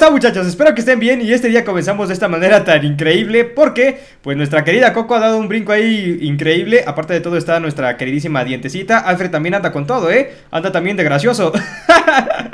están muchachos? Espero que estén bien y este día comenzamos de esta manera tan increíble porque pues nuestra querida Coco ha dado un brinco ahí increíble, aparte de todo está nuestra queridísima dientecita, Alfred también anda con todo, ¿eh? Anda también de gracioso.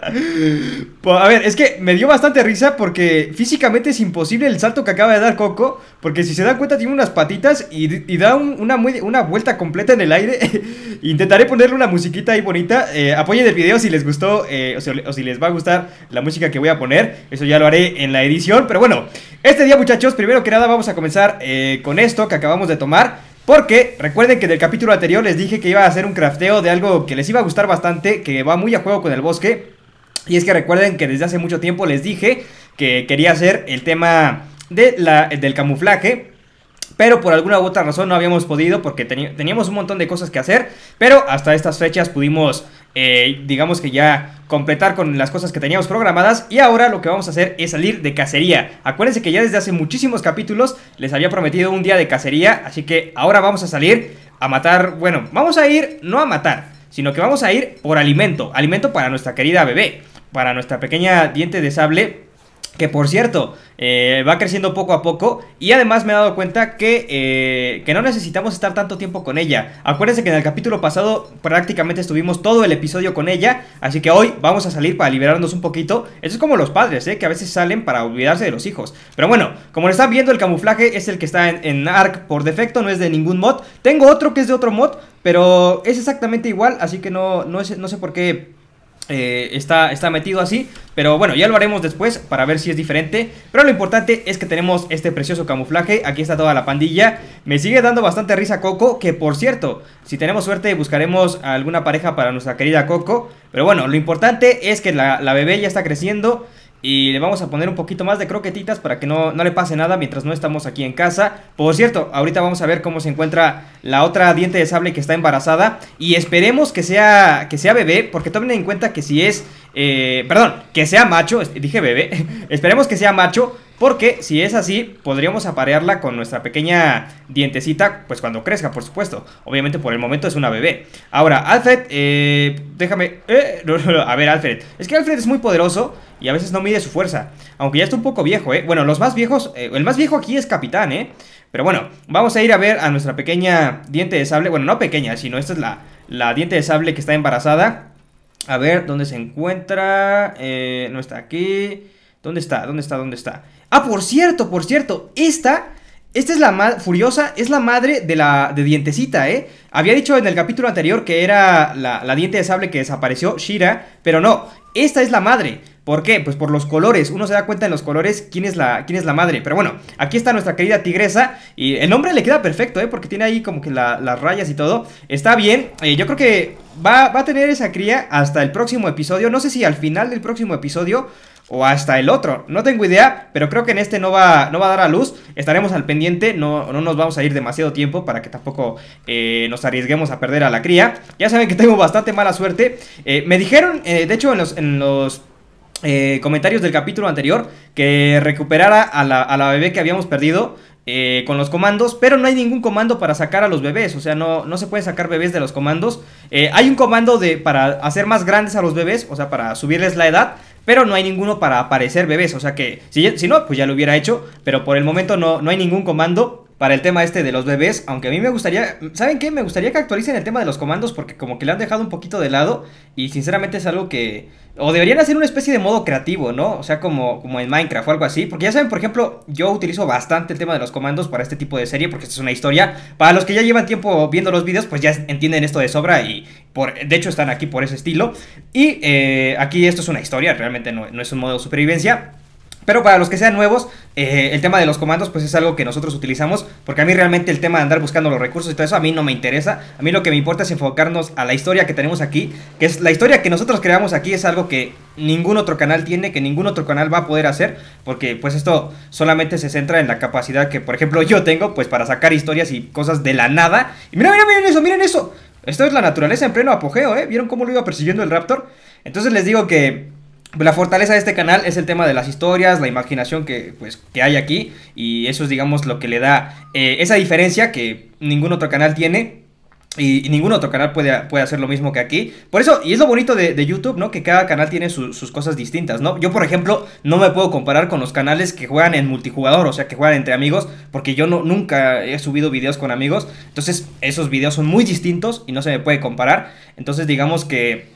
pues, a ver, es que me dio bastante risa porque físicamente es imposible el salto que acaba de dar Coco. Porque si se dan cuenta, tiene unas patitas y, da una, vuelta completa en el aire. Intentaré ponerle una musiquita ahí bonita. Eh, apoyen el video si les gustó eh, o, si, les va a gustar la música que voy a poner. Eso ya lo haré en la edición. Pero bueno, este día, muchachos, primero que nada, vamos a comenzar eh, con esto que acabamos de tomar. Porque recuerden que en el capítulo anterior les dije que iba a hacer un crafteo de algo que les iba a gustar bastante, que va muy a juego con el bosque. Y es que recuerden que desde hace mucho tiempo les dije que quería hacer el tema de la, del camuflaje. Pero por alguna u otra razón no habíamos podido porque teníamos un montón de cosas que hacer. Pero hasta estas fechas pudimos, eh, digamos que ya completar con las cosas que teníamos programadas. Y ahora lo que vamos a hacer es salir de cacería. Acuérdense que ya desde hace muchísimos capítulos les había prometido un día de cacería. Así que ahora vamos a salir a matar. Bueno, vamos a ir no a matar, sino que vamos a ir por alimento. Alimento para nuestra querida bebé para nuestra pequeña diente de sable. Que por cierto, eh, va creciendo poco a poco. Y además me he dado cuenta que, eh, que no necesitamos estar tanto tiempo con ella. Acuérdense que en el capítulo pasado prácticamente estuvimos todo el episodio con ella. Así que hoy vamos a salir para liberarnos un poquito. Eso es como los padres, eh, que a veces salen para olvidarse de los hijos. Pero bueno, como lo están viendo, el camuflaje es el que está en, en ARC por defecto, no es de ningún mod. Tengo otro que es de otro mod, pero es exactamente igual. Así que no, no, es, no sé por qué eh, está, está metido así. Pero bueno, ya lo haremos después para ver si es diferente. Pero lo importante es que tenemos este precioso camuflaje. Aquí está toda la pandilla. Me sigue dando bastante risa Coco, que por cierto, si tenemos suerte buscaremos alguna pareja para nuestra querida Coco. Pero bueno, lo importante es que la, la bebé ya está creciendo. Y le vamos a poner un poquito más de croquetitas para que no, le pase nada mientras no estamos aquí en casa. Por cierto, ahorita vamos a ver cómo se encuentra la otra diente de sable que está embarazada. Y esperemos que sea, que sea bebé, porque tomen en cuenta que si es... Eh, perdón, que sea macho, dije bebé. esperemos que sea macho, porque si es así, podríamos aparearla con nuestra pequeña dientecita, pues cuando crezca, por supuesto. Obviamente por el momento es una bebé. Ahora, Alfred, eh, déjame... Eh, no, no, a ver, Alfred. Es que Alfred es muy poderoso y a veces no mide su fuerza. Aunque ya está un poco viejo, ¿eh? Bueno, los más viejos... Eh, el más viejo aquí es Capitán, ¿eh? Pero bueno, vamos a ir a ver a nuestra pequeña diente de sable. Bueno, no pequeña, sino esta es la, la diente de sable que está embarazada. A ver, ¿dónde se encuentra? Eh, no está aquí... ¿Dónde está? ¿Dónde está? ¿Dónde está? Ah, por cierto, por cierto, esta... Esta es la furiosa, es la madre de la de dientecita, ¿eh? Había dicho en el capítulo anterior que era la, la diente de sable que desapareció, Shira, pero no, esta es la madre. ¿Por qué? Pues por los colores. Uno se da cuenta en los colores quién es la, quién es la madre. Pero bueno, aquí está nuestra querida tigresa. Y el nombre le queda perfecto, ¿eh? Porque tiene ahí como que las rayas y todo. Está bien. Eh, yo creo que va, va a tener esa cría hasta el próximo episodio. No sé si al final del próximo episodio o hasta el otro. No tengo idea, pero creo que en este no va, no va a dar a luz. Estaremos al pendiente, no, no nos vamos a ir demasiado tiempo para que tampoco eh, nos arriesguemos a perder a la cría. Ya saben que tengo bastante mala suerte. Eh, me dijeron, eh, de hecho, en los... comentarios del capítulo anterior que recuperara a la, a la bebé que habíamos perdido con los comandos, pero no hay ningún comando para sacar a los bebés, o sea, no, no se puede sacar bebés de los comandos. hay un comando de, para hacer más grandes a los bebés, o sea, para subirles la edad, pero no hay ninguno para aparecer bebés, o sea que si, si no, pues ya lo hubiera hecho, pero por el momento no, no hay ningún comando para el tema este de los bebés, aunque a mí me gustaría, ¿saben qué? Me gustaría que actualicen el tema de los comandos porque como que le han dejado un poquito de lado y sinceramente es algo que... O deberían hacer una especie de modo creativo, ¿no? O sea, como, como en Minecraft o algo así. Porque ya saben, por ejemplo, yo utilizo bastante el tema de los comandos para este tipo de serie porque esta es una historia. Para los que ya llevan tiempo viendo los videos, pues ya entienden esto de sobra y por, de hecho están aquí por ese estilo. Y eh, aquí esto es una historia, realmente no, no es un modo de supervivencia. Pero para los que sean nuevos, eh, el tema de los comandos pues es algo que nosotros utilizamos, porque a mí realmente el tema de andar buscando los recursos y todo eso a mí no me interesa. A mí lo que me importa es enfocarnos a la historia que tenemos aquí, que es la historia que nosotros creamos aquí es algo que ningún otro canal tiene, que ningún otro canal va a poder hacer, porque pues esto solamente se centra en la capacidad que, por ejemplo, yo tengo pues para sacar historias y cosas de la nada. Y mira, mira, miren eso, miren eso. Esto es la naturaleza en pleno apogeo, ¿eh? ¿Vieron cómo lo iba persiguiendo el raptor? Entonces les digo que la fortaleza de este canal es el tema de las historias, la imaginación que, pues, que hay aquí y eso es, digamos, lo que le da eh, esa diferencia que ningún otro canal tiene y, ningún otro canal puede, puede, hacer lo mismo que aquí. Por eso, y es lo bonito de, YouTube, ¿no? Que cada canal tiene sus cosas distintas, ¿no? Yo, por ejemplo, no me puedo comparar con los canales que juegan en multijugador, o sea, que juegan entre amigos, porque yo no, nunca he subido videos con amigos. Entonces, esos videos son muy distintos y no se me puede comparar. Entonces, digamos que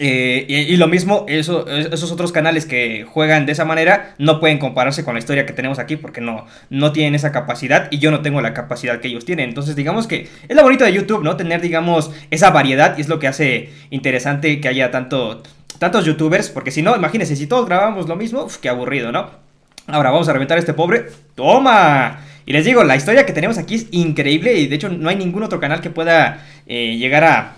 eh, y, lo mismo, esos otros canales que juegan de esa manera no pueden compararse con la historia que tenemos aquí porque no, no tienen esa capacidad y yo no tengo la capacidad que ellos tienen. Entonces, digamos que es lo bonito de YouTube, ¿no? Tener, digamos, esa variedad y es lo que hace interesante que haya tanto, tantos youtubers, porque si no, imagínense, si todos grabamos lo mismo, uf, qué aburrido, ¿no? Ahora vamos a reventar a este pobre. ¡Toma! Y les digo, la historia que tenemos aquí es increíble y de hecho no hay ningún otro canal que pueda eh, llegar a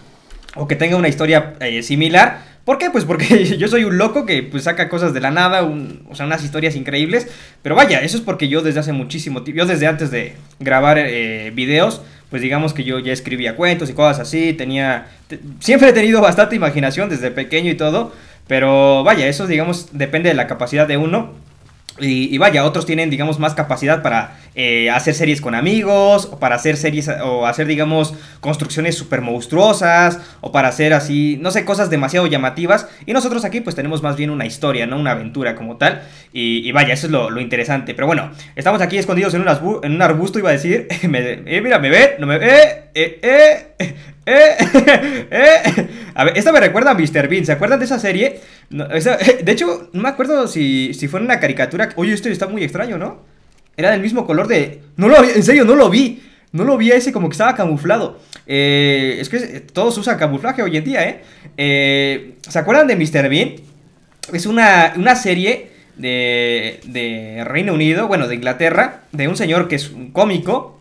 o que tenga una historia eh, similar. ¿Por qué? Pues porque yo soy un loco que pues, saca cosas de la nada, o sea, unas historias increíbles. Pero vaya, eso es porque yo desde hace muchísimo tiempo, yo desde antes de grabar eh, videos, pues digamos que yo ya escribía cuentos y cosas así, tenía, siempre he tenido bastante imaginación desde pequeño y todo. Pero vaya, eso digamos depende de la capacidad de uno. Y, vaya, otros tienen, digamos, más capacidad para eh, hacer series con amigos, o para hacer series, o hacer, digamos, construcciones super monstruosas, o para hacer así, no sé, cosas demasiado llamativas. Y nosotros aquí, pues tenemos más bien una historia, ¿no? Una aventura como tal. Y, vaya, eso es lo, interesante. Pero bueno, estamos aquí escondidos en un, arbusto, iba a decir. eh, mira, me ve, no me ve, eh, eh, eh, eh. eh esta me recuerda a Mr. Bean. ¿Se acuerdan de esa serie? de hecho, no me acuerdo si, si fue una caricatura. Oye, esto está muy extraño, ¿no? Era del mismo color de. No lo en serio, no lo vi. No lo vi a ese como que estaba camuflado. Eh, es que todos usan camuflaje hoy en día, ¿eh? eh se acuerdan de Mr. Bean? Es una, una serie de, de Reino Unido, bueno, de Inglaterra, de un señor que es un cómico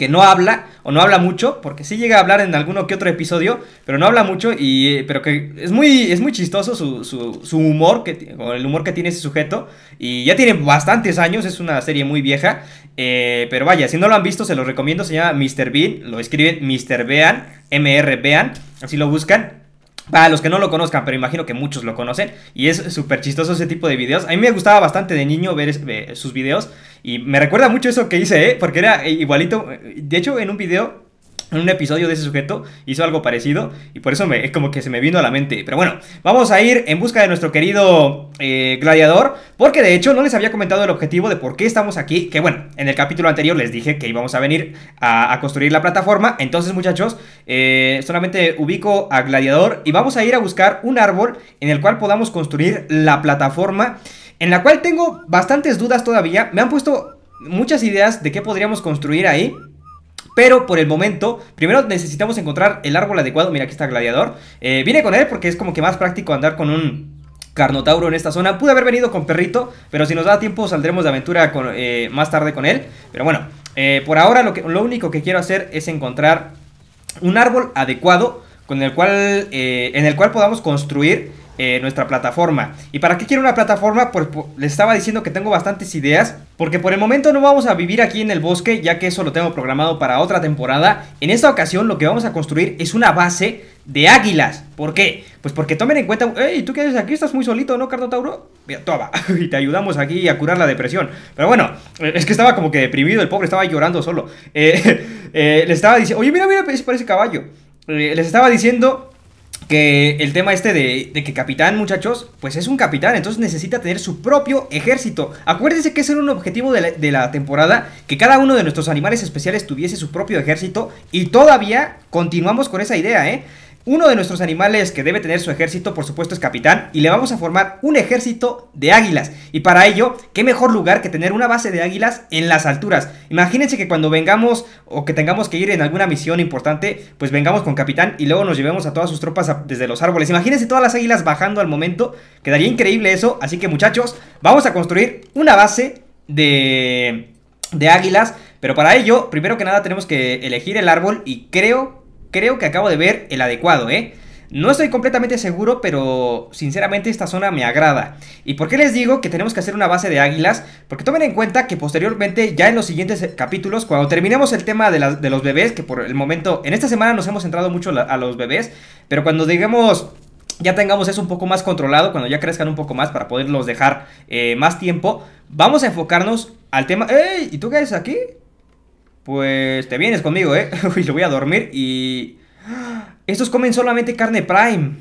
que no habla o no habla mucho, porque sí llega a hablar en alguno que otro episodio, pero no habla mucho y eh, pero que es muy es muy chistoso su, su, humor que o el humor que tiene ese sujeto y ya tiene bastantes años, es una serie muy vieja, eh, pero vaya, si no lo han visto se los recomiendo, se llama Mr. Bean, lo escriben Mr. Bean, Mr. Bean, así lo buscan para los que no lo conozcan, pero imagino que muchos lo conocen. Y es súper chistoso ese tipo de videos. A mí me gustaba bastante de niño ver sus videos. Y me recuerda mucho eso que hice, ¿eh? Porque era eh, igualito. De hecho, en un video en un episodio de ese sujeto hizo algo parecido y por eso es como que se me vino a la mente. Pero bueno, vamos a ir en busca de nuestro querido eh, gladiador, porque de hecho no les había comentado el objetivo de por qué estamos aquí, que bueno, en el capítulo anterior les dije que íbamos a venir a, construir la plataforma, entonces muchachos, eh, solamente ubico a gladiador y vamos a ir a buscar un árbol en el cual podamos construir la plataforma, en la cual tengo bastantes dudas todavía, me han puesto muchas ideas de qué podríamos construir ahí. Pero por el momento, primero necesitamos encontrar el árbol adecuado. Mira, aquí está Gladiador. Eh, vine con él porque es como que más práctico andar con un Carnotauro en esta zona. Pude haber venido con Perrito, pero si nos da tiempo saldremos de aventura eh, más tarde con él. Pero bueno, eh, por ahora lo, único que quiero hacer es encontrar un árbol adecuado con el cual, en el cual podamos construir eh, nuestra plataforma. ¿Y para qué quiero una plataforma? Pues, pues les estaba diciendo que tengo bastantes ideas, porque por el momento no vamos a vivir aquí en el bosque, ya que eso lo tengo programado para otra temporada. En esta ocasión lo que vamos a construir es una base de águilas. ¿Por qué? Pues porque tomen en cuenta... ¡Ey! ¿Tú qué haces aquí? ¿Estás muy solito, no, Tauro? Mira, toma. y te ayudamos aquí a curar la depresión. Pero bueno, eh, es que estaba como que deprimido, el pobre estaba llorando solo. Eh, eh le estaba diciendo... Oye, mira, mira, ese caballo. les estaba diciendo que el tema este de, que capitán, muchachos, pues es un capitán, entonces necesita tener su propio ejército. Acuérdense que ese era un objetivo de de la, temporada, que cada uno de nuestros animales especiales tuviese su propio ejército y todavía continuamos con esa idea, ¿eh? Uno de nuestros animales que debe tener su ejército, por supuesto, es capitán, y le vamos a formar un ejército de águilas. Y para ello, qué mejor lugar que tener una base de águilas en las alturas. Imagínense que cuando vengamos o que tengamos que ir en alguna misión importante, pues vengamos con capitán y luego nos llevemos a todas sus tropas desde los árboles. Imagínense todas las águilas bajando al momento, quedaría increíble eso. Así que muchachos, vamos a construir una base de, de águilas. Pero para ello, primero que nada tenemos que elegir el árbol y creo creo que acabo de ver el adecuado, ¿eh? No estoy completamente seguro, pero sinceramente esta zona me agrada. ¿Y por qué les digo que tenemos que hacer una base de águilas? Porque tomen en cuenta que posteriormente, ya en los siguientes capítulos, cuando terminemos el tema de, los bebés, que por el momento, en esta semana nos hemos centrado mucho a los bebés, pero cuando digamos ya tengamos eso un poco más controlado, cuando ya crezcan un poco más para poderlos dejar eh, más tiempo, vamos a enfocarnos al tema... ¡Ey! ¿Y tú qué haces aquí? Pues te vienes conmigo, ¿eh? Uy, lo voy a dormir y... Estos comen solamente carne prime.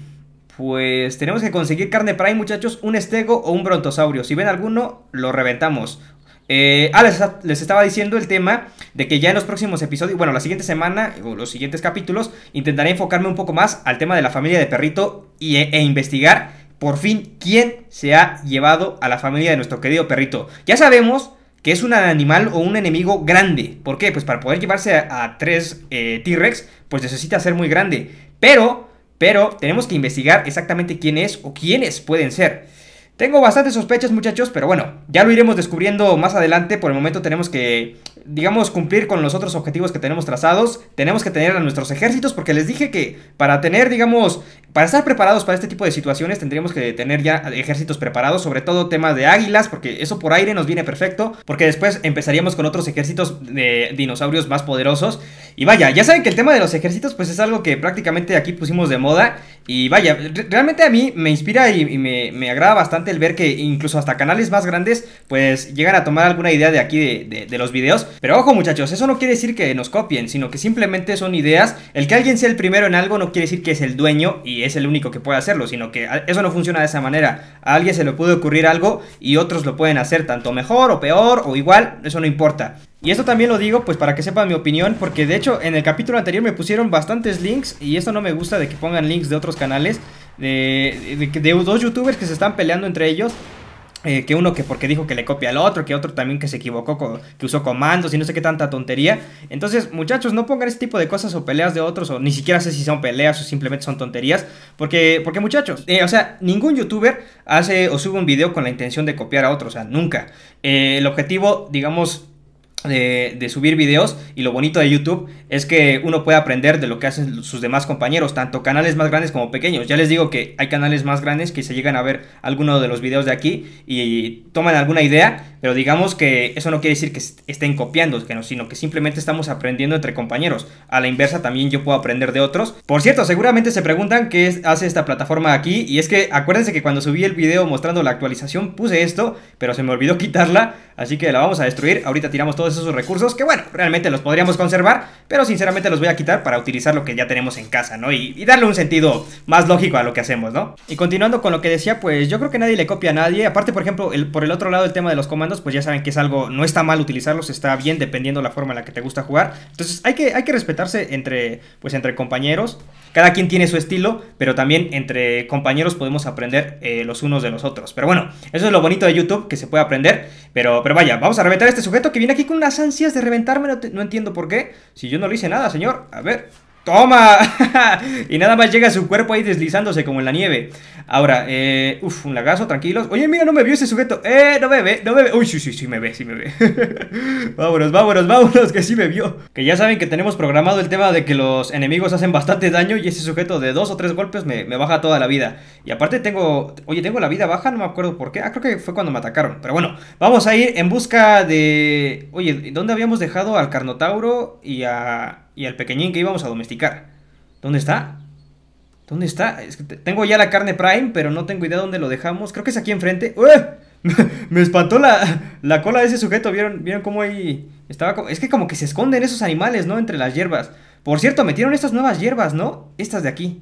Pues tenemos que conseguir carne prime, muchachos, un estego o un brontosaurio. Si ven alguno, lo reventamos. Eh, ah, les, estaba diciendo el tema de que ya en los próximos episodios, bueno, la siguiente semana o los siguientes capítulos, intentaré enfocarme un poco más al tema de la familia de perrito e, e investigar por fin quién se ha llevado a la familia de nuestro querido perrito. Ya sabemos que es un animal o un enemigo grande. ¿Por qué? Pues para poder llevarse a, tres eh, T-Rex, pues necesita ser muy grande. Pero, pero tenemos que investigar exactamente quién es o quiénes pueden ser. Tengo bastantes sospechas muchachos, pero bueno, ya lo iremos descubriendo más adelante, por el momento tenemos que, digamos, cumplir con los otros objetivos que tenemos trazados, tenemos que tener a nuestros ejércitos, porque les dije que para tener, digamos, para estar preparados para este tipo de situaciones tendríamos que tener ya ejércitos preparados, sobre todo temas de águilas, porque eso por aire nos viene perfecto, porque después empezaríamos con otros ejércitos de dinosaurios más poderosos, y vaya, ya saben que el tema de los ejércitos pues es algo que prácticamente aquí pusimos de moda, y vaya, realmente a mí me inspira y, me, agrada bastante el ver que incluso hasta canales más grandes pues llegan a tomar alguna idea de aquí de, de, los videos. Pero ojo muchachos, eso no quiere decir que nos copien, sino que simplemente son ideas. El que alguien sea el primero en algo no quiere decir que es el dueño y es el único que puede hacerlo, sino que eso no funciona de esa manera. A alguien se le puede ocurrir algo y otros lo pueden hacer tanto mejor o peor o igual, eso no importa. Y esto también lo digo pues para que sepan mi opinión porque de hecho en el capítulo anterior me pusieron bastantes links y esto no me gusta de que pongan links de otros canales de, de, dos youtubers que se están peleando entre ellos eh, que uno que porque dijo que le copia al otro, que otro también que se equivocó, que usó comandos y no sé qué tanta tontería. Entonces, muchachos, no pongan ese tipo de cosas o peleas de otros, o ni siquiera sé si son peleas o simplemente son tonterías. Porque, porque muchachos, eh, o sea, ningún youtuber hace o sube un video con la intención de copiar a otro, o sea, nunca. Eh, el objetivo, digamos, de, subir videos y lo bonito de YouTube es que uno puede aprender de lo que hacen sus demás compañeros, tanto canales más grandes como pequeños. Ya les digo que hay canales más grandes que se llegan a ver alguno de los videos de aquí y toman alguna idea, pero digamos que eso no quiere decir que estén copiando, sino que simplemente estamos aprendiendo entre compañeros. A la inversa también yo puedo aprender de otros. Por cierto, seguramente se preguntan qué hace esta plataforma aquí y es que acuérdense que cuando subí el video mostrando la actualización puse esto, pero se me olvidó quitarla, así que la vamos a destruir. Ahorita tiramos todos esos recursos que bueno, realmente los podríamos conservar, pero sinceramente los voy a quitar para utilizar lo que ya tenemos en casa, ¿no? Y, darle un sentido más lógico a lo que hacemos, ¿no? Y continuando con lo que decía, pues yo creo que nadie le copia a nadie. Aparte, por ejemplo, el, por el otro lado, el tema de los comandos, pues ya saben que es algo, no está mal utilizarlos, está bien dependiendo la forma en la que te gusta jugar. Entonces hay que, hay que respetarse entre, pues, entre compañeros. Cada quien tiene su estilo, pero también entre compañeros podemos aprender eh, los unos de los otros. Pero bueno, eso es lo bonito de YouTube, que se puede aprender. Pero, pero vaya, vamos a reventar este sujeto que viene aquí con unas ansias de reventarme, no, no entiendo por qué. Si yo no no le hice nada, señor. A ver. ¡Toma! y nada más llega su cuerpo ahí deslizándose como en la nieve. Ahora, eh, uf, un lagazo, tranquilos. Oye, mira, no me vio ese sujeto. Eh, no me ve, no me ve. Uy, sí, sí, sí me ve, sí me ve. vámonos, vámonos, vámonos, que sí me vio. Que ya saben que tenemos programado el tema de que los enemigos hacen bastante daño y ese sujeto de dos o tres golpes me, me baja toda la vida. Y aparte tengo, oye, tengo la vida baja, no me acuerdo por qué. Ah, creo que fue cuando me atacaron. Pero bueno, vamos a ir en busca de... Oye, ¿dónde habíamos dejado al Carnotauro y a y al pequeñín que íbamos a domesticar. ¿Dónde está? ¿Dónde está? tengo ya la carne prime, pero no tengo idea dónde lo dejamos. Creo que es aquí enfrente. ¡Ueh! Me espantó la, cola de ese sujeto. ¿Vieron, ¿Vieron cómo ahí estaba? Es que como que se esconden esos animales, ¿no? Entre las hierbas. Por cierto, metieron estas nuevas hierbas, ¿no? Estas de aquí.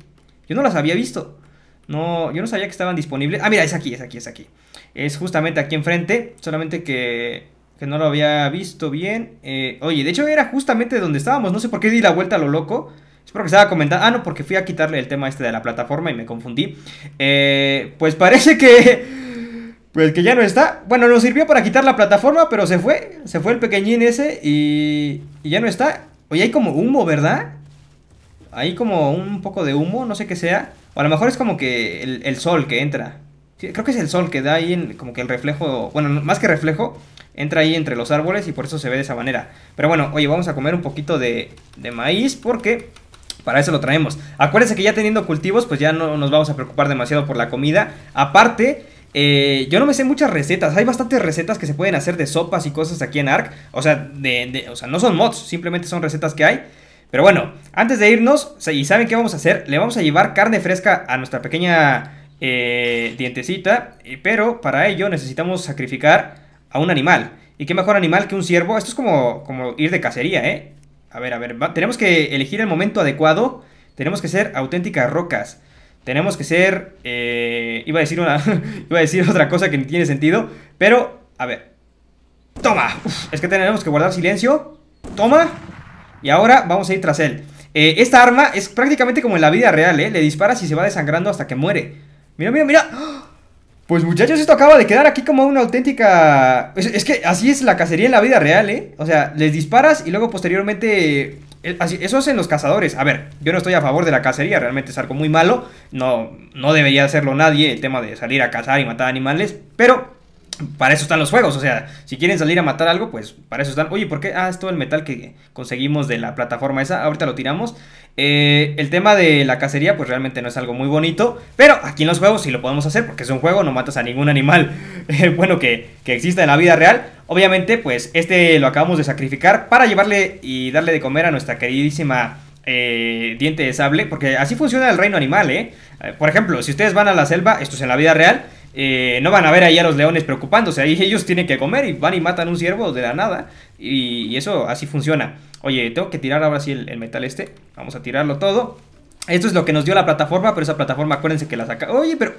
Yo no las había visto. No, yo no sabía que estaban disponibles. Ah, mira, es aquí, es aquí, es aquí. Es justamente aquí enfrente. Solamente que que no lo había visto bien. Eh, oye, de hecho era justamente donde estábamos, no sé por qué di la vuelta a lo loco. que porque estaba comentando. Ah, no, porque fui a quitarle el tema este de la plataforma y me confundí. Eh, pues parece que. Pues que ya no está. Bueno, nos sirvió para quitar la plataforma, pero se fue. Se fue el pequeñín ese y, ya no está. Oye, hay como humo, ¿verdad? Hay como un poco de humo, no sé qué sea. O a lo mejor es como que el, sol que entra. creo que es el sol que da ahí como que el reflejo. Bueno, más que reflejo, entra ahí entre los árboles y por eso se ve de esa manera. Pero bueno, oye, vamos a comer un poquito de, maíz porque para eso lo traemos. Acuérdense que ya teniendo cultivos, pues ya no nos vamos a preocupar demasiado por la comida. Aparte, eh, yo no me sé muchas recetas. Hay bastantes recetas que se pueden hacer de sopas y cosas aquí en Ark O sea, sea, no son mods, simplemente son recetas que hay. Pero bueno, antes de irnos, y saben qué vamos a hacer, le vamos a llevar carne fresca a nuestra pequeña eh, dientecita. Eh, pero para ello necesitamos sacrificar a un animal. ¿Y qué mejor animal que un ciervo? Esto es como, como ir de cacería, ¿eh? A ver, a ver, tenemos que elegir el momento adecuado. Tenemos que ser auténticas rocas. Tenemos que ser... Eh, iba, a decir una, iba a decir otra cosa que no tiene sentido. Pero, a ver. Toma. es que tenemos que guardar silencio. Toma. Y ahora vamos a ir tras él. Eh, esta arma es prácticamente como en la vida real, ¿eh? Le disparas y se va desangrando hasta que muere. Mira, mira, mira. ¡Ah! Pues muchachos, esto acaba de quedar aquí como una auténtica... Es, que así es la cacería en la vida real, ¿eh? O sea, les disparas y luego posteriormente... Eh, eso hacen los cazadores. A ver, yo no estoy a favor de la cacería, realmente es algo muy malo. No, no debería hacerlo nadie el tema de salir a cazar y matar animales. Pero para eso están los juegos, o sea, si quieren salir a matar algo, pues para eso están. Oye, ¿por qué? Ah, es todo el metal que conseguimos de la plataforma esa, ahorita lo tiramos. Eh, el tema de la cacería, pues realmente no es algo muy bonito, pero aquí en los juegos sí lo podemos hacer, porque es un juego, no matas a ningún animal, bueno, que, exista en la vida real. Obviamente, pues este lo acabamos de sacrificar para llevarle y darle de comer a nuestra queridísima... Eh, diente de sable, porque así funciona el reino animal, ¿eh? ¿eh? Por ejemplo, si ustedes van a la selva, esto es en la vida real, eh, no van a ver ahí a los leones preocupándose, ahí ellos tienen que comer y van y matan un ciervo de la nada y, eso así funciona. Oye, tengo que tirar ahora sí el, metal este, vamos a tirarlo todo. Esto es lo que nos dio la plataforma, pero esa plataforma acuérdense que la saca... Oye, pero...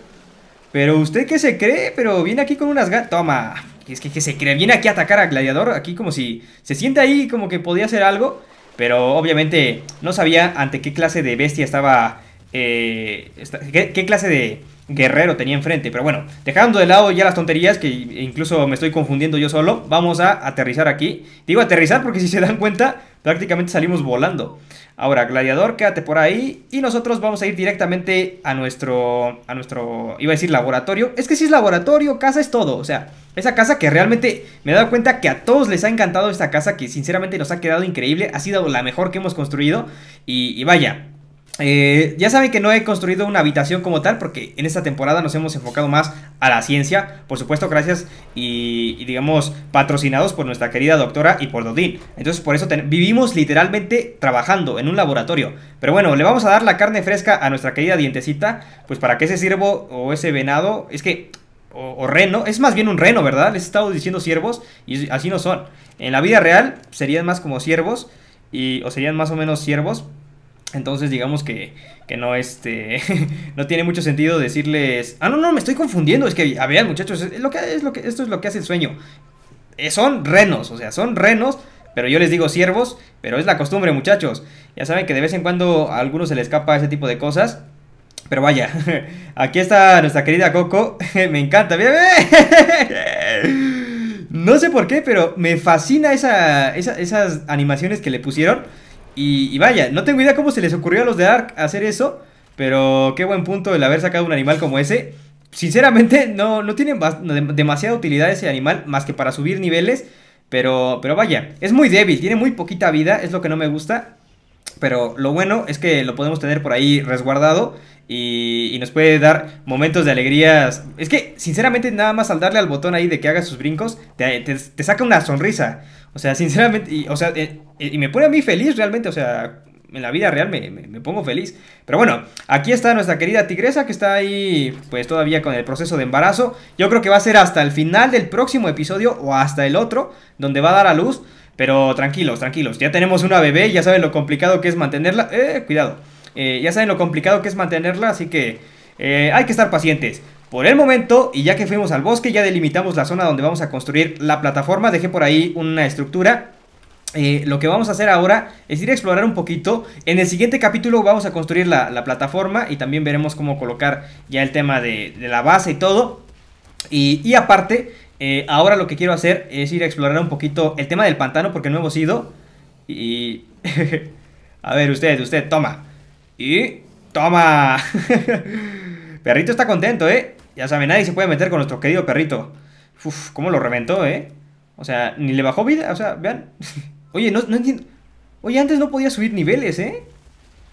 Pero usted qué se cree, pero viene aquí con unas Toma, es que, qué se cree, viene aquí a atacar a Gladiador, aquí como si... Se siente ahí como que podía hacer algo, pero obviamente no sabía ante qué clase de bestia estaba... Eh, qué clase de Guerrero tenía enfrente. Pero bueno, dejando de lado ya las tonterías, que incluso me estoy confundiendo yo solo, vamos a aterrizar aquí. Digo aterrizar porque si se dan cuenta, prácticamente salimos volando. Ahora, Gladiador, quédate por ahí. Y nosotros vamos a ir directamente a nuestro, a nuestro, iba a decir laboratorio. Es que si es laboratorio, casa es todo. O sea, esa casa que realmente me he dado cuenta que a todos les ha encantado esta casa, que sinceramente nos ha quedado increíble. Ha sido la mejor que hemos construido. y, y vaya, eh, ya saben que no he construido una habitación como tal porque en esta temporada nos hemos enfocado más a la ciencia, por supuesto gracias y, digamos patrocinados por nuestra querida doctora y por Dodín. Entonces por eso vivimos literalmente trabajando en un laboratorio. Pero bueno, le vamos a dar la carne fresca a nuestra querida dientecita, pues para que ese ciervo o ese venado, es que o, reno, es más bien un reno, ¿verdad? Les he estado diciendo ciervos y así no son. En la vida real serían más como ciervos y o serían más o menos ciervos, entonces digamos que, no este no tiene mucho sentido decirles, "Ah, no, no, me estoy confundiendo, es que a ver, muchachos, lo que es lo que esto es lo que hace el sueño. Eh, son renos, o sea, son renos, pero yo les digo siervos, pero es la costumbre, muchachos. Ya saben que de vez en cuando a algunos se les escapa ese tipo de cosas." Pero vaya, aquí está nuestra querida Coco. Me encanta. No sé por qué, pero me fascina esas animaciones que le pusieron. Y, vaya, no tengo idea cómo se les ocurrió a los de Ark hacer eso, pero qué buen punto el haber sacado un animal como ese. Sinceramente, no, no tiene demasiada utilidad ese animal más que para subir niveles, pero, pero vaya, es muy débil, tiene muy poquita vida, es lo que no me gusta. Pero lo bueno es que lo podemos tener por ahí resguardado y, nos puede dar momentos de alegrías. Es que, sinceramente, nada más al darle al botón ahí de que haga sus brincos, te, saca una sonrisa. O sea, sinceramente, o sea, eh, y me pone a mí feliz realmente, o sea, en la vida real me, pongo feliz. Pero bueno, aquí está nuestra querida tigresa que está ahí, pues todavía con el proceso de embarazo. Yo creo que va a ser hasta el final del próximo episodio o hasta el otro, donde va a dar a luz. Pero tranquilos, tranquilos, ya tenemos una bebé, ya saben lo complicado que es mantenerla. Eh, cuidado, eh, ya saben lo complicado que es mantenerla, así que eh, hay que estar pacientes. Por el momento, y ya que fuimos al bosque, ya delimitamos la zona donde vamos a construir la plataforma. Dejé por ahí una estructura eh, lo que vamos a hacer ahora es ir a explorar un poquito. En el siguiente capítulo vamos a construir la, plataforma y también veremos cómo colocar ya el tema de, la base y todo. Y, aparte, eh, ahora lo que quiero hacer es ir a explorar un poquito el tema del pantano porque no hemos ido. Y... a ver, usted, usted, toma. Y... Toma. perrito está contento, ¿eh? Ya sabe, nadie se puede meter con nuestro querido perrito. Uf, cómo lo reventó, ¿eh? O sea, ni le bajó vida, o sea, vean. Oye, no, no entiendo. Oye, antes no podía subir niveles, ¿eh?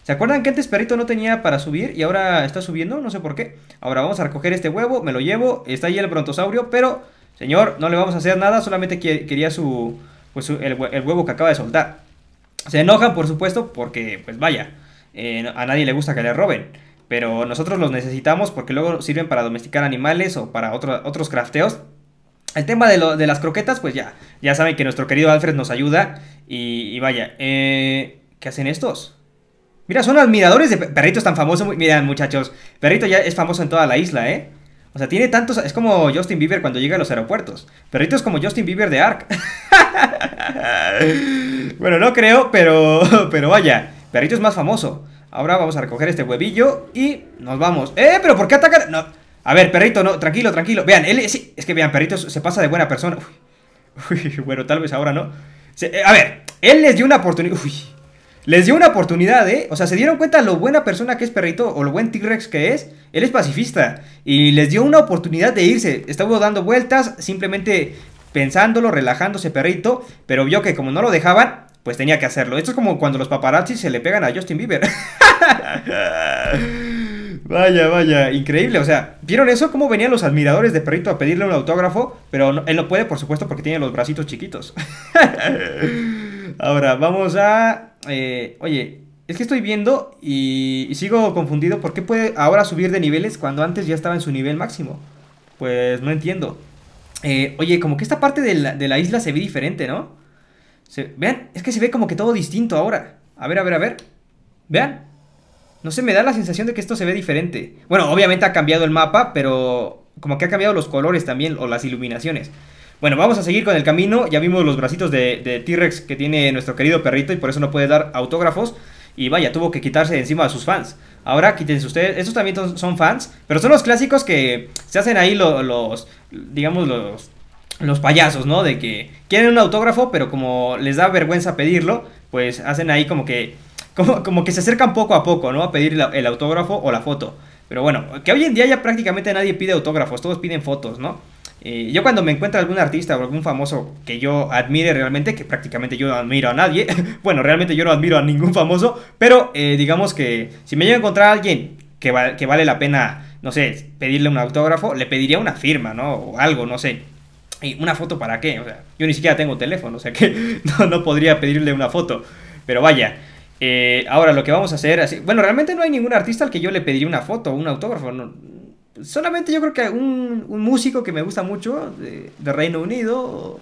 ¿Se acuerdan que antes perrito no tenía para subir y ahora está subiendo? No sé por qué. Ahora vamos a recoger este huevo, me lo llevo. Está ahí el brontosaurio, pero... Señor, no le vamos a hacer nada, solamente quería su... Pues el, huevo que acaba de soltar. Se enojan, por supuesto, porque, pues vaya, eh, a nadie le gusta que le roben. Pero nosotros los necesitamos porque luego sirven para domesticar animales o para otros crafteos el tema de, lo, de las croquetas, pues ya, ya saben que nuestro querido Alfred nos ayuda. Y, vaya, eh, ¿qué hacen estos? Mira, son admiradores de perritos tan famosos. Mira, muchachos, perrito ya es famoso en toda la isla, ¿eh? O sea, tiene tantos... Es como Justin Bieber cuando llega a los aeropuertos. Perrito es como Justin Bieber de Ark. bueno, no creo, pero, pero vaya. Perrito es más famoso. Ahora vamos a recoger este huevillo y nos vamos. ¡Eh! ¿Pero por qué atacar No... A ver, perrito, no, tranquilo, tranquilo. Vean, él es, es que vean, perrito se pasa de buena persona. Uy, bueno, tal vez ahora no. Eh, a ver, él les dio una oportunidad. Uy, les dio una oportunidad, ¿eh? O sea, se dieron cuenta lo buena persona que es perrito o lo buen T-Rex que es. Él es pacifista y les dio una oportunidad de irse. Estuvo dando vueltas, simplemente pensándolo, relajándose perrito, pero vio que como no lo dejaban, pues tenía que hacerlo. Esto es como cuando los paparazzi se le pegan a Justin Bieber. Vaya, vaya, increíble. O sea, ¿vieron eso? ¿Cómo venían los admiradores de Perrito a pedirle un autógrafo? Pero él no puede, por supuesto, porque tiene los bracitos chiquitos. Ahora, vamos a... Eh, oye, es que estoy viendo y, sigo confundido. ¿Por qué puede ahora subir de niveles cuando antes ya estaba en su nivel máximo? Pues no entiendo. Eh, oye, como que esta parte de la, isla se ve diferente, ¿no? Se, Vean, es que se ve como que todo distinto ahora. A ver, a ver, a ver. Vean. No sé, me da la sensación de que esto se ve diferente. Bueno, obviamente ha cambiado el mapa, pero como que ha cambiado los colores también o las iluminaciones. Bueno, vamos a seguir con el camino. Ya vimos los bracitos de, T-Rex que tiene nuestro querido perrito y por eso no puede dar autógrafos. Y vaya, tuvo que quitarse de encima a sus fans. Ahora quítense ustedes. Estos también son fans, pero son los clásicos que se hacen ahí los, los digamos, los, los payasos, ¿no? De que quieren un autógrafo, pero como les da vergüenza pedirlo, pues hacen ahí como que como, que se acercan poco a poco, ¿no? A pedir el autógrafo o la foto. Pero bueno, que hoy en día ya prácticamente nadie pide autógrafos, todos piden fotos, ¿no? Eh, yo cuando me encuentro algún artista o algún famoso que yo admire realmente, que prácticamente yo no admiro a nadie, bueno, realmente yo no admiro a ningún famoso, pero eh, digamos que si me llega a encontrar a alguien que, vale la pena, no sé, pedirle un autógrafo, le pediría una firma, ¿no? O algo, no sé. ¿Y una foto para qué? O sea, yo ni siquiera tengo teléfono, o sea que no, no podría pedirle una foto. Pero vaya, eh, ahora, lo que vamos a hacer, bueno, realmente no hay ningún artista al que yo le pediría una foto o un autógrafo. solamente yo creo que un, un, músico que me gusta mucho de, Reino Unido,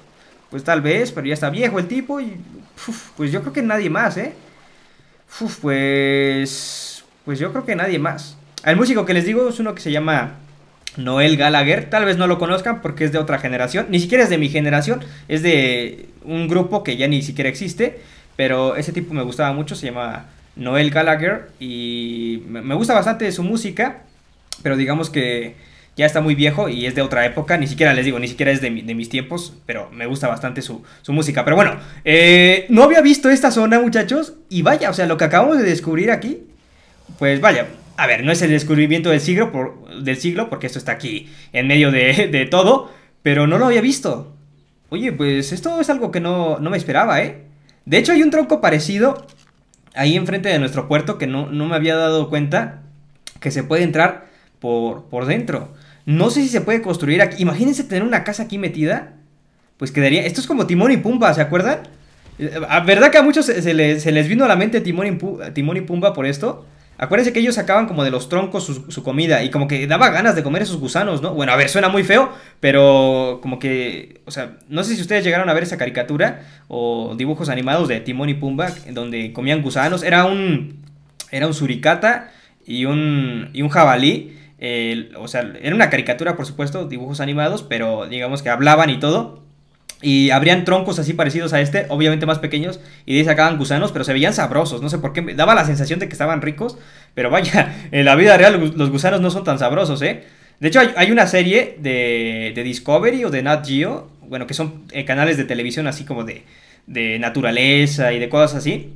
pues tal vez, pero ya está viejo el tipo y pues yo creo que nadie más, ¿eh? pues, pues yo creo que nadie más. El músico que les digo es uno que se llama Noel Gallagher, tal vez no lo conozcan porque es de otra generación, ni siquiera es de mi generación, es de un grupo que ya ni siquiera existe pero ese tipo me gustaba mucho, se llama Noel Gallagher y me gusta bastante su música, pero digamos que ya está muy viejo y es de otra época, ni siquiera les digo, ni siquiera es de, mis tiempos, pero me gusta bastante su, música. Pero bueno, eh, no había visto esta zona muchachos y vaya, o sea, lo que acabamos de descubrir aquí, pues vaya, a ver, no es el descubrimiento del siglo, por, del siglo porque esto está aquí en medio de, todo, pero no lo había visto. Oye, pues esto es algo que no, no me esperaba, ¿eh? De hecho, hay un tronco parecido ahí enfrente de nuestro puerto que no, me había dado cuenta que se puede entrar por, por dentro. No sé si se puede construir aquí. Imagínense tener una casa aquí metida. Pues quedaría... Esto es como Timón y Pumba, ¿se acuerdan? Eh, ¿Verdad que a muchos se, les, se les, vino a la mente Timón y, Timón y Pumba por esto? Acuérdense que ellos sacaban como de los troncos su, comida y como que daba ganas de comer esos gusanos, ¿no? Bueno, a ver, suena muy feo, pero como que, o sea, no sé si ustedes llegaron a ver esa caricatura o dibujos animados de Timón y Pumba, donde comían gusanos. Era un, era un suricata y un, y un jabalí. o sea, era una caricatura, por supuesto, dibujos animados, pero digamos que hablaban y todo. Y habrían troncos así parecidos a este, obviamente más pequeños, y de ahí sacaban gusanos, pero se veían sabrosos, no sé por qué, daba la sensación de que estaban ricos, pero vaya, en la vida real los gusanos no son tan sabrosos, ¿eh? De hecho, hay, una serie de, Discovery o de Nat Geo, bueno, que son eh, canales de televisión así como de, de naturaleza y de cosas así,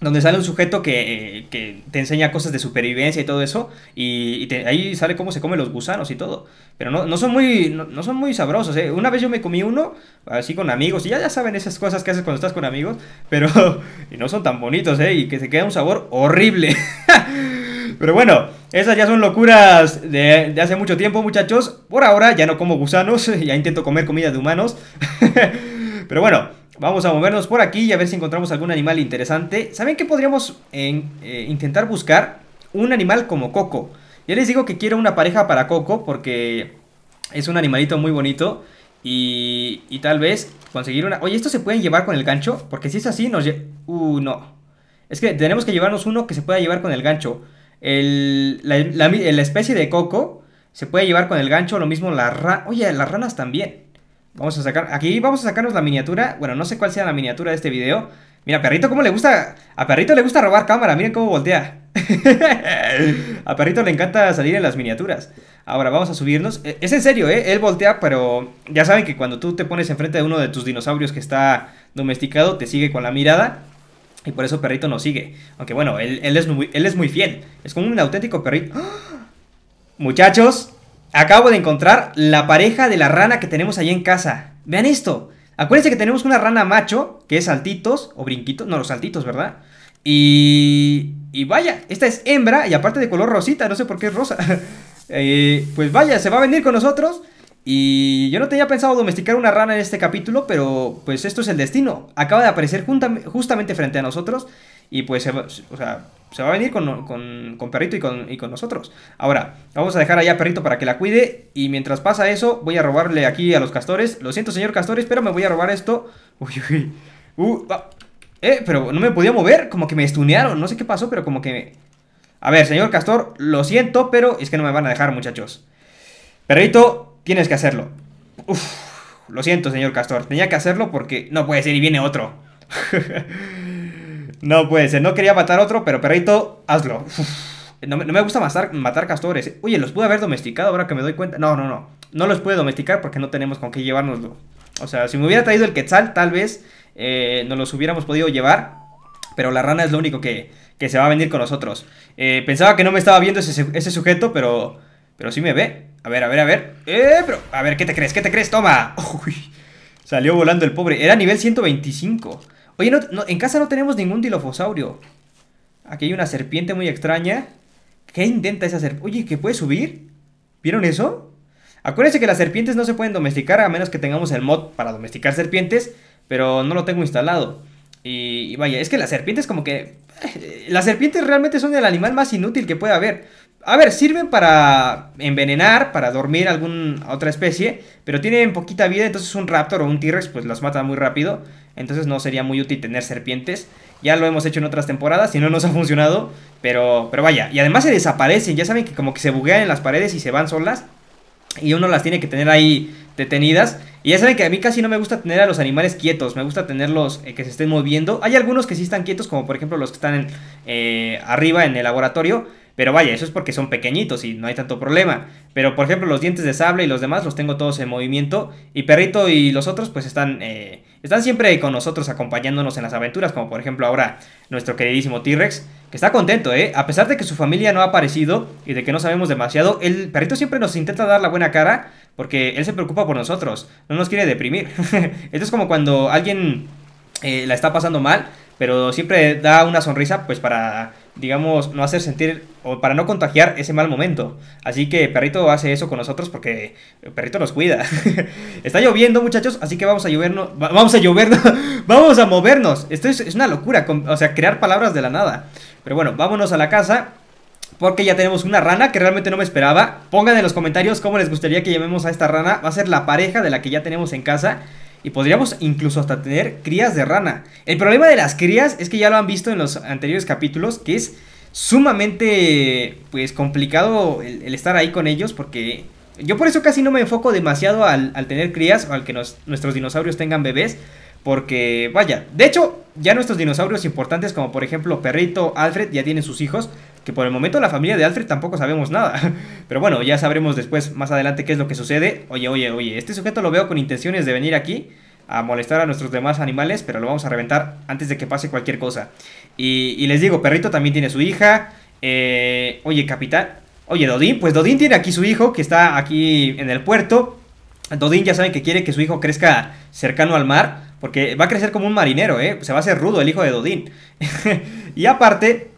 donde sale un sujeto que, eh, que, te enseña cosas de supervivencia y todo eso, y, ahí sale cómo se comen los gusanos y todo. Pero no, no son, muy, no, son muy sabrosos, eh. Una vez yo me comí uno, así con amigos, y ya, saben esas cosas que haces cuando estás con amigos, pero y no son tan bonitos, eh, Y que se queda un sabor horrible. pero bueno, esas ya son locuras de, de hace mucho tiempo, muchachos. Por ahora ya no como gusanos, ya intento comer comida de humanos. pero bueno, Vamos a movernos por aquí y a ver si encontramos algún animal interesante. ¿Saben qué podríamos eh, intentar buscar? Un animal como Coco. Ya les digo que quiero una pareja para Coco porque es un animalito muy bonito. Y, tal vez conseguir una... Oye, ¿esto se pueden llevar con el gancho? Porque si es así, nos... lleva. Uh, no. Es que tenemos que llevarnos uno que se pueda llevar con el gancho. la, especie de Coco se puede llevar con el gancho. Lo mismo la Oye, las ranas también. Vamos a sacar, aquí vamos a sacarnos la miniatura Bueno, no sé cuál sea la miniatura de este video Mira, perrito cómo le gusta, a perrito le gusta robar cámara Miren cómo voltea A perrito le encanta salir en las miniaturas Ahora vamos a subirnos e, Es en serio, ¿eh? Él voltea, pero ya saben que cuando tú te pones enfrente de uno de tus dinosaurios Que está domesticado, te sigue con la mirada y por eso perrito no sigue. Aunque bueno, él, es, muy, él es muy fiel. Es como un auténtico perrito. Muchachos, Acabo de encontrar la pareja de la rana que tenemos allí en casa. Vean esto. Acuérdense que tenemos una rana macho, que es saltitos, o brinquitos, no, los saltitos, ¿verdad? Y... Y vaya, esta es hembra, y aparte de color rosita, no sé por qué es rosa. Eh, pues vaya, se va a venir con nosotros. Y yo no tenía pensado domesticar una rana en este capítulo, pero pues esto es el destino. Acaba de aparecer justamente frente a nosotros. Y pues, se o sea, se va a venir con, con, perrito y con, nosotros. Ahora, vamos a dejar allá a perrito para que la cuide. Y mientras pasa eso, voy a robarle aquí a los castores. Lo siento, señor castor pero me voy a robar esto. Uy, uy. Uh, eh, pero no me podía mover. Como que me estunearon. No sé qué pasó, pero como que... A ver, señor castor, lo siento, pero es que no me van a dejar, muchachos. Perrito, tienes que hacerlo. Uf, lo siento, señor castor. Tenía que hacerlo porque... No puede ser, y viene otro. No puede eh, ser, no quería matar otro, pero perrito, hazlo. No, me gusta matar, castores. Oye, los pude haber domesticado ahora que me doy cuenta. No, no, no. No los pude domesticar porque no tenemos con qué llevárnoslo. O sea, si me hubiera traído el quetzal, tal vez eh, nos los hubiéramos podido llevar. Pero la rana es lo único que, que se va a venir con nosotros. Eh, pensaba que no me estaba viendo ese, ese sujeto, pero, pero sí me ve. A ver, a ver, a ver. Eh, pero. A ver, ¿qué te crees? ¿Qué te crees? ¡Toma! salió volando el pobre. Era nivel 125. Oye, en casa no tenemos ningún dilofosaurio. Aquí hay una serpiente muy extraña. ¿Qué intenta esa serpiente? Oye, ¿que puede subir? ¿Vieron eso? Acuérdense que las serpientes no se pueden domesticar a menos que tengamos el mod para domesticar serpientes, pero no lo tengo instalado. Y, y vaya, es que las serpientes como que... Eh, las serpientes realmente son el animal más inútil que puede haber. A ver, sirven para envenenar, para dormir alguna otra especie, pero tienen poquita vida, entonces un raptor o un T-Rex pues las mata muy rápido, entonces no sería muy útil tener serpientes. Ya lo hemos hecho en otras temporadas y no nos ha funcionado, pero, pero vaya. Y además se desaparecen, ya saben que como que se buguean en las paredes y se van solas, y uno las tiene que tener ahí detenidas. Y ya saben que a mí casi no me gusta tener a los animales quietos, me gusta tenerlos eh, que se estén moviendo. Hay algunos que sí están quietos, como por ejemplo los que están eh, arriba en el laboratorio, pero vaya, eso es porque son pequeñitos y no hay tanto problema. Pero por ejemplo, los dientes de sable y los demás los tengo todos en movimiento. Y Perrito y los otros pues están, eh, están siempre con nosotros acompañándonos en las aventuras. Como por ejemplo ahora nuestro queridísimo T-Rex, que está contento, ¿eh? A pesar de que su familia no ha aparecido y de que no sabemos demasiado, el Perrito siempre nos intenta dar la buena cara porque él se preocupa por nosotros. No nos quiere deprimir. Esto es como cuando alguien eh, la está pasando mal, pero siempre da una sonrisa pues para digamos, no hacer sentir o para no contagiar ese mal momento. Así que Perrito hace eso con nosotros porque Perrito nos cuida. Está lloviendo, muchachos, así que vamos a llovernos, vamos a llovernos, vamos a movernos. Esto es, una locura, o sea, crear palabras de la nada. Pero bueno, vámonos a la casa porque ya tenemos una rana que realmente no me esperaba. Pongan en los comentarios cómo les gustaría que llamemos a esta rana. Va a ser la pareja de la que ya tenemos en casa. Y podríamos incluso hasta tener crías de rana. El problema de las crías es que ya lo han visto en los anteriores capítulos, que es sumamente pues complicado el, estar ahí con ellos porque yo por eso casi no me enfoco demasiado al, al tener crías o al que nuestros dinosaurios tengan bebés, porque, vaya, de hecho, ya nuestros dinosaurios importantes, como por ejemplo Perrito, Alfred, ya tienen sus hijos. Que por el momento la familia de Alfred tampoco sabemos nada. Pero bueno, ya sabremos después, más adelante, qué es lo que sucede. Oye, oye, oye, este sujeto lo veo con intenciones de venir aquí a molestar a nuestros demás animales, pero lo vamos a reventar antes de que pase cualquier cosa. Y, les digo, Perrito también tiene su hija. Eh, oye, Capitán. Oye, Dodín, pues Dodín tiene aquí su hijo que está aquí en el puerto. Dodín ya sabe que quiere que su hijo crezca cercano al mar. Porque va a crecer como un marinero, ¿eh? Se va a hacer rudo el hijo de Dodín. y aparte,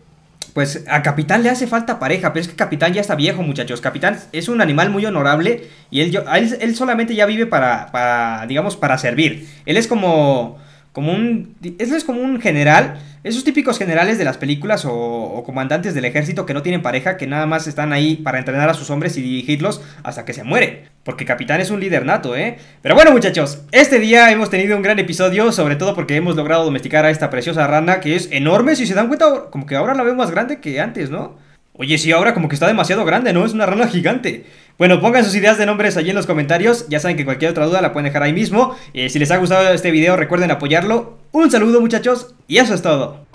pues a Capitán le hace falta pareja, pero es que Capitán ya está viejo, muchachos. Capitán es un animal muy honorable y él, él, solamente ya vive para, para, digamos, para servir. Él es como, como un, él es como un general esos típicos generales de las películas o, comandantes del ejército que no tienen pareja, que nada más están ahí para entrenar a sus hombres y dirigirlos hasta que se mueren. Porque Capitán es un líder nato, ¿eh? Pero bueno muchachos, este día hemos tenido un gran episodio, sobre todo porque hemos logrado domesticar a esta preciosa rana que es enorme, si se dan cuenta, como que ahora la veo más grande que antes, ¿no? Oye, sí, ahora como que está demasiado grande, ¿no? Es una rana gigante. Bueno, pongan sus ideas de nombres allí en los comentarios. Ya saben que cualquier otra duda la pueden dejar ahí mismo. Eh, si les ha gustado este video, recuerden apoyarlo. Un saludo, muchachos, y eso es todo.